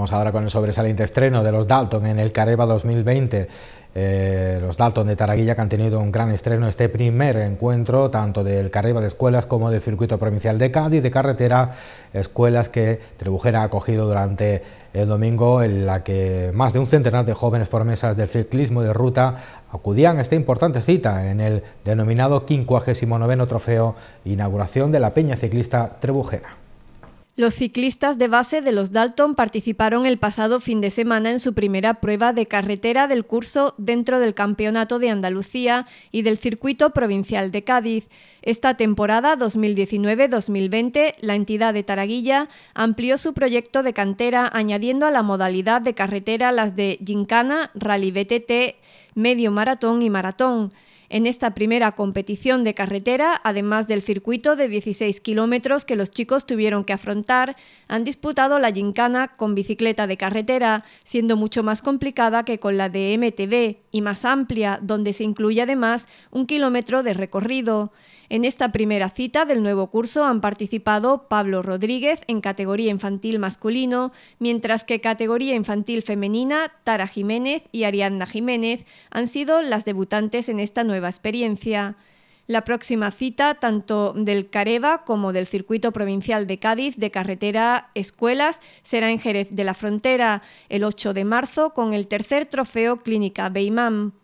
Vamos ahora con el sobresaliente estreno de los Dalton en el Careva 2020. Eh, los Dalton de Taraguilla que han tenido un gran estreno este primer encuentro, tanto del Careva de Escuelas como del Circuito Provincial de Cádiz, de Carretera, escuelas que Trebujera ha acogido durante el domingo, en la que más de un centenar de jóvenes promesas del ciclismo de ruta acudían a esta importante cita en el denominado 59 Trofeo Inauguración de la Peña Ciclista Trebujera. Los ciclistas de base de los Dalton participaron el pasado fin de semana en su primera prueba de carretera del curso dentro del Campeonato de Andalucía y del Circuito Provincial de Cádiz. Esta temporada 2019-2020, la entidad de Taraguilla amplió su proyecto de cantera añadiendo a la modalidad de carretera las de Gincana, Rally BTT, Medio Maratón y Maratón en esta primera competición de carretera, además del circuito de 16 kilómetros que los chicos tuvieron que afrontar, han disputado la gincana con bicicleta de carretera, siendo mucho más complicada que con la de MTB y más amplia, donde se incluye además un kilómetro de recorrido. En esta primera cita del nuevo curso han participado Pablo Rodríguez en categoría infantil masculino, mientras que categoría infantil femenina, Tara Jiménez y Ariadna Jiménez han sido las debutantes en esta nueva experiencia. La próxima cita, tanto del Careva como del Circuito Provincial de Cádiz de Carretera Escuelas, será en Jerez de la Frontera el 8 de marzo con el tercer trofeo Clínica Beimam.